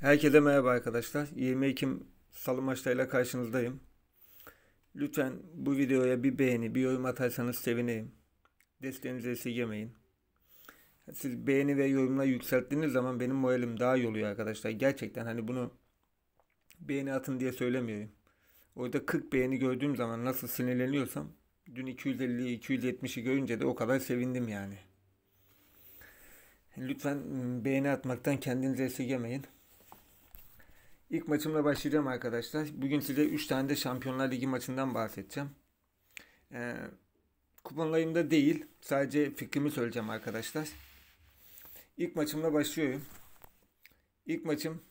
Herkese merhaba arkadaşlar. 20 Ekim Salı maçlarıyla karşınızdayım. Lütfen bu videoya bir beğeni, bir yorum atarsanız sevinirim. Desteğinizi esirgemeyin. Siz beğeni ve yorumla yükselttiğiniz zaman benim moralim daha iyi oluyor arkadaşlar. Gerçekten hani bunu beğeni atın diye söylemiyorum. Orada 40 beğeni gördüğüm zaman nasıl sinirleniyorsam dün 250'yi 270'i görünce de o kadar sevindim yani. Lütfen ıı, beğeni atmaktan kendinizi esirgemeyin. İlk maçımla başlayacağım arkadaşlar. Bugün size 3 tane de Şampiyonlar Ligi maçından bahsedeceğim. Ee, kuponlarımda değil. Sadece fikrimi söyleyeceğim arkadaşlar. İlk maçımla başlıyorum. İlk maçım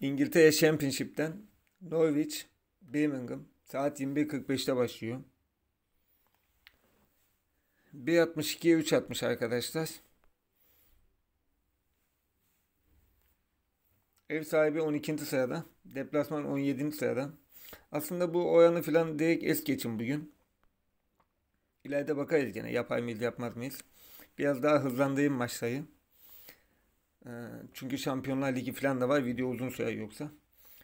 İngiltere Championship'ten Norwich Birmingham saat 21.45'te başlıyor. 1.62'ye 3.60 arkadaşlar. Ev sahibi 12. sırada. Deplasman 17. sırada. Aslında bu oranı falan direkt es geçin bugün. İleride bakarız gene yapar mıyız yapmaz mıyız. Biraz daha hızlandırayım maçları. Ee, çünkü Şampiyonlar Ligi falan da var. Video uzun sürer yoksa.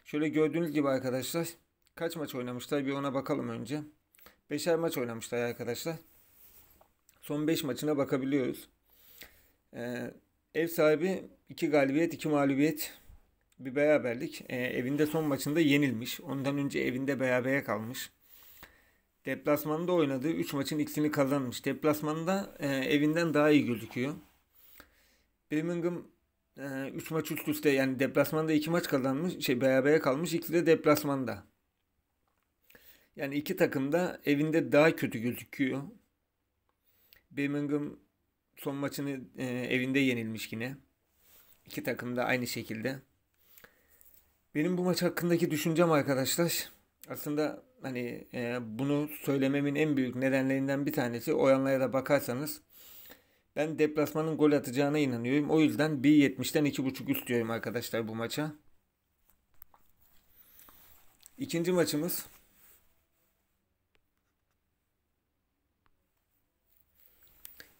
Şöyle gördüğünüz gibi arkadaşlar. Kaç maç oynamışlar bir ona bakalım önce. Beşer maç oynamışlar arkadaşlar. Son 5 maçına bakabiliyoruz. Ee, ev sahibi 2 galibiyet 2 mağlubiyet bir beraberlik. E, evinde son maçında yenilmiş. Ondan önce evinde berabere kalmış. Deplasmanda oynadığı 3 maçın ikisini kazanmış. Deplasmanda e, evinden daha iyi gözüküyor. Birmingham 3 e, maç üst üste yani deplasmanda 2 maç kazanmış. Şey berabere kalmış. İkisi de deplasmanda. Yani iki takım da evinde daha kötü gözüküyor. Birmingham son maçını e, evinde yenilmiş yine. İki takım da aynı şekilde. Benim bu maç hakkındaki düşüncem arkadaşlar aslında hani e, bunu söylememin en büyük nedenlerinden bir tanesi oyanlara da bakarsanız ben deplasmanın gol atacağına inanıyorum. O yüzden 1.70'den 2.5 üst diyorum arkadaşlar bu maça. İkinci maçımız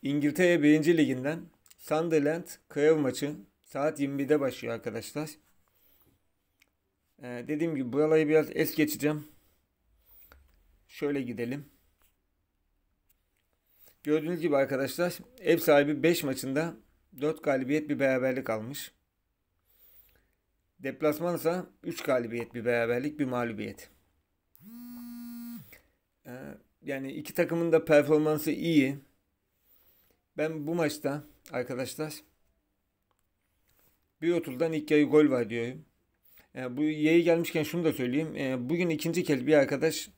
İngiltere 1. Liginden Sunderland Krav maçı saat 21'de başlıyor arkadaşlar. Ee, dediğim gibi buraları biraz es geçeceğim. Şöyle gidelim. Gördüğünüz gibi arkadaşlar ev sahibi 5 maçında 4 galibiyet bir beraberlik almış. Deplasman ise 3 galibiyet bir beraberlik bir mağlubiyet. Ee, yani iki takımın da performansı iyi. Ben bu maçta arkadaşlar 1.30'dan ilk yarı gol var diyorum. E, bu yayı gelmişken şunu da söyleyeyim. E, bugün ikinci kez bir arkadaş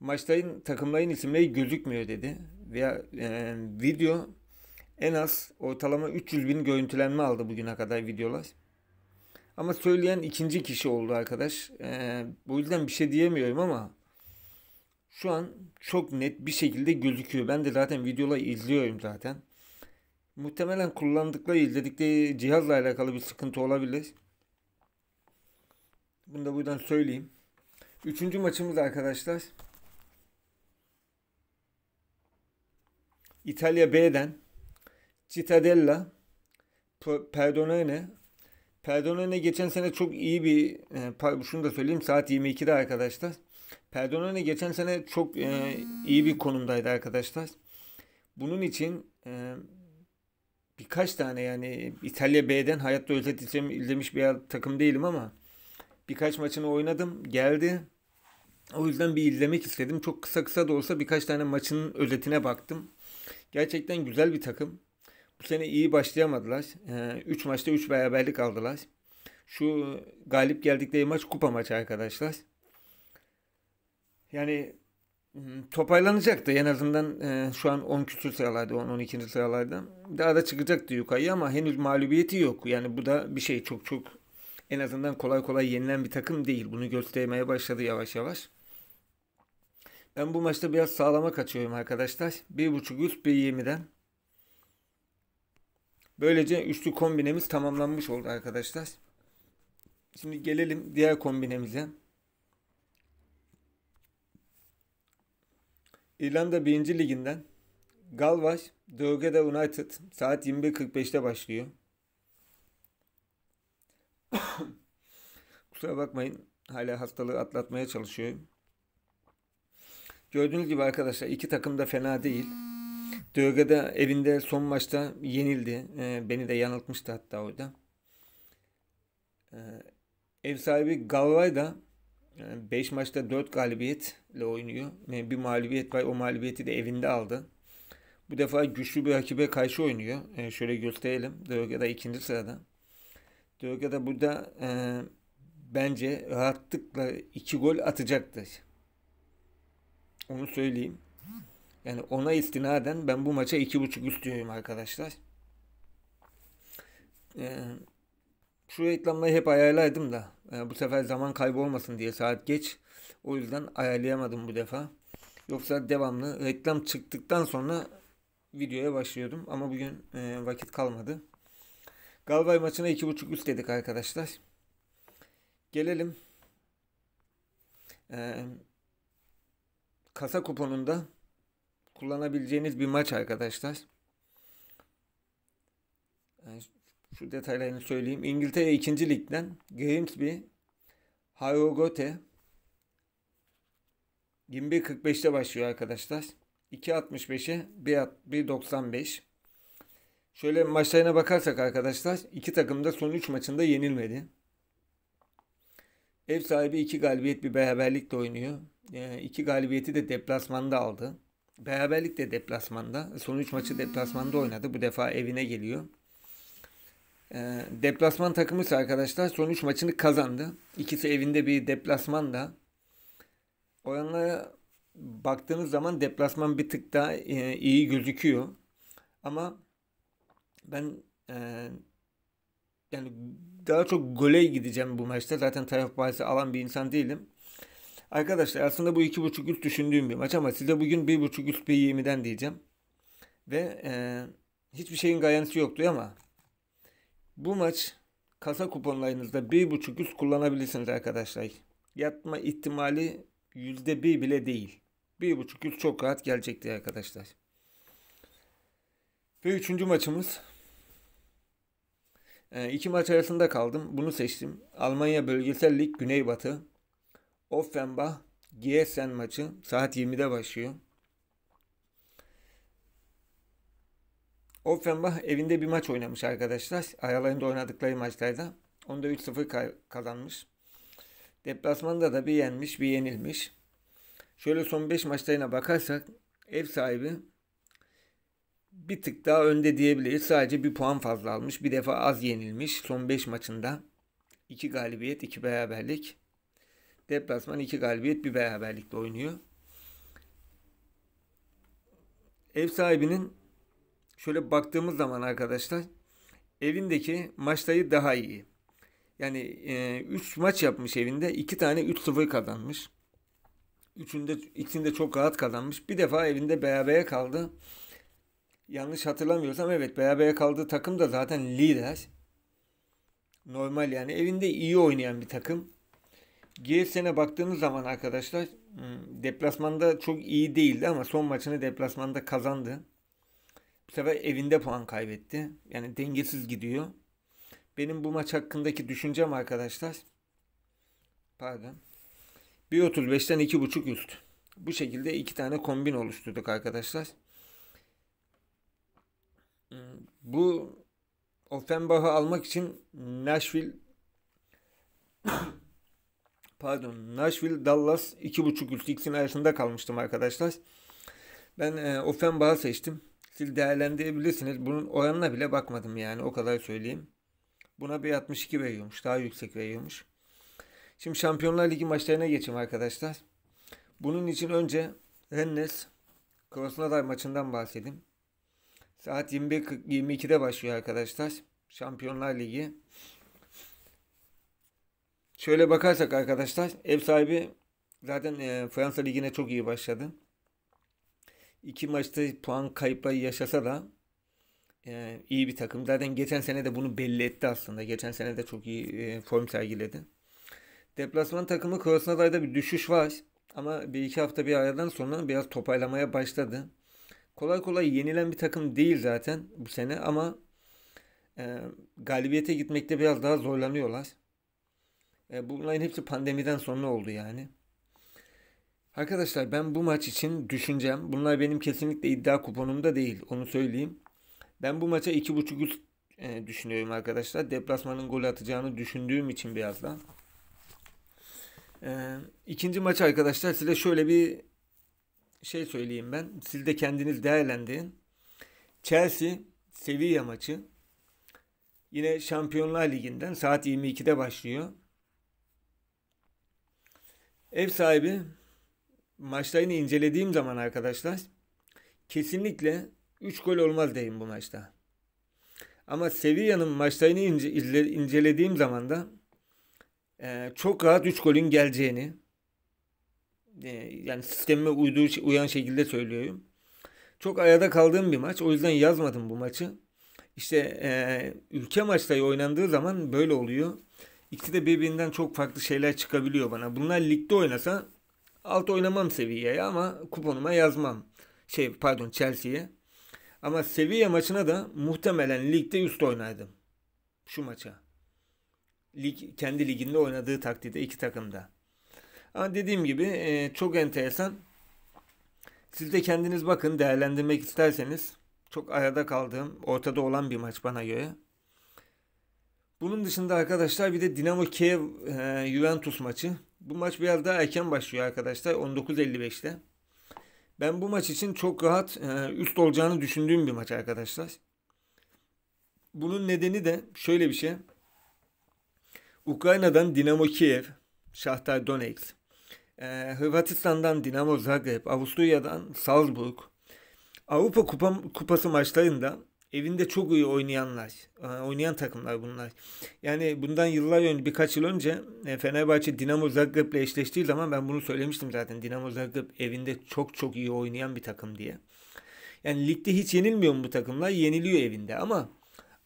maçların takımların isimleri gözükmüyor dedi. Veya e, video en az ortalama 300 bin görüntülenme aldı bugüne kadar videolar. Ama söyleyen ikinci kişi oldu arkadaş. bu yüzden bir şey diyemiyorum ama şu an çok net bir şekilde gözüküyor. Ben de zaten videoları izliyorum zaten. Muhtemelen kullandıkları, izledikleri cihazla alakalı bir sıkıntı olabilir. Bunu da buradan söyleyeyim. Üçüncü maçımız arkadaşlar. İtalya B'den Cittadella Perdonene Perdonene geçen sene çok iyi bir e, şunu da söyleyeyim saat 22'de arkadaşlar. Perdonene geçen sene çok e, iyi bir konumdaydı arkadaşlar. Bunun için e, birkaç tane yani İtalya B'den hayatta özet izlemiş bir takım değilim ama Birkaç maçını oynadım. Geldi. O yüzden bir izlemek istedim. Çok kısa kısa da olsa birkaç tane maçın özetine baktım. Gerçekten güzel bir takım. Bu sene iyi başlayamadılar. 3 ee, maçta 3 beraberlik aldılar. Şu galip geldikleri maç kupa maçı arkadaşlar. Yani hmm, toparlanacaktı en azından e, şu an 10 küsur sıralarda 10-12. sıralarda daha da çıkacaktı yukarıya ama henüz mağlubiyeti yok yani bu da bir şey çok çok en azından kolay kolay yenilen bir takım değil. Bunu göstermeye başladı yavaş yavaş. Ben bu maçta biraz sağlama kaçıyorum arkadaşlar. 1.5 üst 1.20'den. Böylece üçlü kombinemiz tamamlanmış oldu arkadaşlar. Şimdi gelelim diğer kombinemize. İrlanda 1. Liginden Galway Drogheda United saat 21.45'te başlıyor. Kusura bakmayın. Hala hastalığı atlatmaya çalışıyor. Gördüğünüz gibi arkadaşlar iki takım da fena değil. Döge'de evinde son maçta yenildi. Ee, beni de yanıltmıştı hatta orada. Ee, ev sahibi Galway da 5 e, maçta 4 galibiyetle oynuyor. Yani ee, bir mağlubiyet var. O mağlubiyeti de evinde aldı. Bu defa güçlü bir rakibe karşı oynuyor. Ee, şöyle gösterelim. Döge'de ikinci sırada. Döge'de burada eee bence rahatlıkla iki gol atacaktır. Onu söyleyeyim. Yani ona istinaden ben bu maça iki buçuk üstlüyorum arkadaşlar. Ee, şu reklamları hep ayarlaydım da yani e, bu sefer zaman kaybolmasın diye saat geç. O yüzden ayarlayamadım bu defa. Yoksa devamlı reklam çıktıktan sonra videoya başlıyordum ama bugün e, vakit kalmadı. Galvay maçına iki buçuk üst dedik arkadaşlar. Gelelim ee, kasa kuponunda kullanabileceğiniz bir maç arkadaşlar. Yani şu detaylarını söyleyeyim. İngiltere 2. Lig'den Grimsby Harogote 21.45'te başlıyor arkadaşlar. 2.65'e 1.95. Şöyle maçlarına bakarsak arkadaşlar iki takım da son 3 maçında yenilmedi. Ev sahibi iki galibiyet bir beraberlikle oynuyor. E, iki galibiyeti de deplasmanda aldı. Beraberlik de deplasmanda. Son üç maçı deplasmanda oynadı. Bu defa evine geliyor. E, deplasman takımı ise arkadaşlar son üç maçını kazandı. İkisi evinde bir deplasman da. Oranlara baktığınız zaman deplasman bir tık daha e, iyi gözüküyor. Ama ben e, yani daha çok gole gideceğim bu maçta. Zaten taraf bahsi alan bir insan değilim. Arkadaşlar aslında bu 2.5 üst düşündüğüm bir maç ama size bugün 1.5 üst bir 20'den diyeceğim. Ve e, hiçbir şeyin garantisi yoktu ama bu maç kasa kuponlarınızda 1.5 üst kullanabilirsiniz arkadaşlar. Yatma ihtimali %1 bile değil. 1.5 üst çok rahat gelecekti arkadaşlar. Ve üçüncü maçımız e, maç arasında kaldım. Bunu seçtim. Almanya Bölgesel Lig Güneybatı. Offenbach Giessen maçı saat 20'de başlıyor. Offenbach evinde bir maç oynamış arkadaşlar. Aralarında oynadıkları maçlarda. Onda 3-0 kazanmış. Deplasmanda da bir yenmiş bir yenilmiş. Şöyle son 5 maçlarına bakarsak ev sahibi bir tık daha önde diyebiliriz. Sadece bir puan fazla almış. Bir defa az yenilmiş. Son 5 maçında 2 galibiyet, 2 beraberlik. Deplasman 2 galibiyet, 1 beraberlikle oynuyor. Ev sahibinin şöyle baktığımız zaman arkadaşlar evindeki maçları daha iyi. Yani 3 e, maç yapmış evinde. 2 tane 3-0 kazanmış. Üçünde, ikisinde çok rahat kazanmış. Bir defa evinde berabere kaldı yanlış hatırlamıyorsam evet beraber kaldığı takım da zaten lider. Normal yani evinde iyi oynayan bir takım. Giresun'a baktığınız zaman arkadaşlar hmm, deplasmanda çok iyi değildi ama son maçını deplasmanda kazandı. Bu sefer evinde puan kaybetti. Yani dengesiz gidiyor. Benim bu maç hakkındaki düşüncem arkadaşlar pardon 1.35'ten 2.5 üst. Bu şekilde iki tane kombin oluşturduk arkadaşlar bu Offenbach'ı almak için Nashville pardon Nashville Dallas 2.5 üstü ikisinin arasında kalmıştım arkadaşlar. Ben e, Offenbach'ı seçtim. Siz değerlendirebilirsiniz. Bunun oranına bile bakmadım yani o kadar söyleyeyim. Buna bir 62 veriyormuş. Daha yüksek veriyormuş. Şimdi Şampiyonlar Ligi maçlarına geçeyim arkadaşlar. Bunun için önce Rennes Krasnodar maçından bahsedeyim. Saat 21.22'de başlıyor arkadaşlar. Şampiyonlar Ligi. Şöyle bakarsak arkadaşlar ev sahibi zaten e, Fransa Ligi'ne çok iyi başladı. İki maçta puan kayıpları yaşasa da e, iyi bir takım. Zaten geçen sene de bunu belli etti aslında. Geçen sene de çok iyi e, form sergiledi. Deplasman takımı Krasnodar'da bir düşüş var. Ama bir iki hafta bir aradan sonra biraz toparlamaya başladı kolay kolay yenilen bir takım değil zaten bu sene ama e, galibiyete gitmekte biraz daha zorlanıyorlar. E, bunların hepsi pandemiden sonra oldu yani. Arkadaşlar ben bu maç için düşüneceğim. bunlar benim kesinlikle iddia kuponumda değil onu söyleyeyim. Ben bu maça 2.5 üst e, düşünüyorum arkadaşlar. Deplasmanın gol atacağını düşündüğüm için birazdan. E, İkinci maç arkadaşlar size şöyle bir şey söyleyeyim ben. Siz de kendiniz değerlendirin. Chelsea Sevilla maçı yine Şampiyonlar Ligi'nden saat 22'de başlıyor. Ev sahibi maçlarını incelediğim zaman arkadaşlar kesinlikle 3 gol olmaz deyin bu maçta. Ama Sevilla'nın maçlarını ince, izle, incelediğim zaman da e, çok rahat 3 golün geleceğini ee, yani sisteme uyduğu, uyan şekilde söylüyorum. Çok ayada kaldığım bir maç. O yüzden yazmadım bu maçı. İşte e, ülke maçları oynandığı zaman böyle oluyor. İkisi de birbirinden çok farklı şeyler çıkabiliyor bana. Bunlar ligde oynasa alt oynamam seviyeye ama kuponuma yazmam. Şey pardon Chelsea'ye. Ama seviye maçına da muhtemelen ligde üst oynardım. Şu maça. Lig, kendi liginde oynadığı takdirde iki takımda. Ama dediğim gibi e, çok enteresan. Siz de kendiniz bakın değerlendirmek isterseniz. Çok arada kaldığım, ortada olan bir maç bana göre. Bunun dışında arkadaşlar bir de Dinamo Kiev e, Juventus maçı. Bu maç biraz daha erken başlıyor arkadaşlar 19.55'te. Ben bu maç için çok rahat e, üst olacağını düşündüğüm bir maç arkadaşlar. Bunun nedeni de şöyle bir şey. Ukrayna'dan Dinamo Kiev, Shakhtar Donetsk, ee, Hırvatistan'dan Dinamo Zagreb, Avusturya'dan Salzburg. Avrupa Kupa, Kupası maçlarında evinde çok iyi oynayanlar, e, oynayan takımlar bunlar. Yani bundan yıllar önce, birkaç yıl önce e, Fenerbahçe Dinamo Zagreb'le ile eşleştiği zaman ben bunu söylemiştim zaten. Dinamo Zagreb evinde çok çok iyi oynayan bir takım diye. Yani ligde hiç yenilmiyor mu bu takımlar? Yeniliyor evinde ama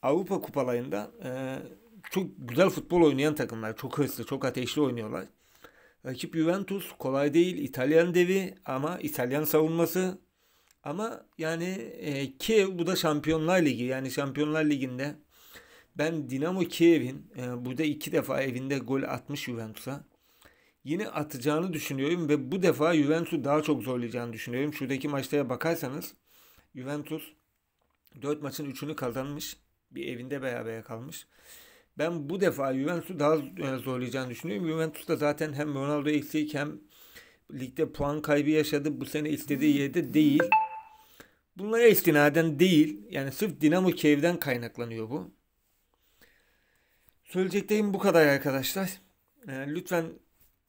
Avrupa kupalarında e, çok güzel futbol oynayan takımlar. Çok hırslı, çok ateşli oynuyorlar. Rakip Juventus kolay değil İtalyan devi ama İtalyan savunması ama yani e, Kiev bu da Şampiyonlar Ligi yani Şampiyonlar Ligi'nde ben Dinamo Kiev'in e, burada iki defa evinde gol atmış Juventus'a. Yine atacağını düşünüyorum ve bu defa Juventus'u daha çok zorlayacağını düşünüyorum. Şuradaki maçlara bakarsanız Juventus 4 maçın 3'ünü kazanmış. Bir evinde beraber kalmış. Ben bu defa Juventus'u daha e, zorlayacağını düşünüyorum. Juventus da zaten hem Ronaldo eksik hem ligde puan kaybı yaşadı. Bu sene istediği yerde değil. Bunlara istinaden değil. Yani sırf Dinamo Kiev'den kaynaklanıyor bu. Söyleyeceklerim bu kadar arkadaşlar. E, lütfen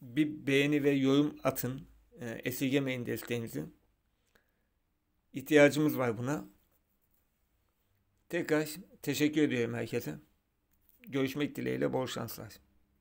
bir beğeni ve yorum atın. E, esirgemeyin desteğinizi. İhtiyacımız var buna. Tekrar teşekkür ediyorum herkese. Görüşmek dileğiyle bol şanslar.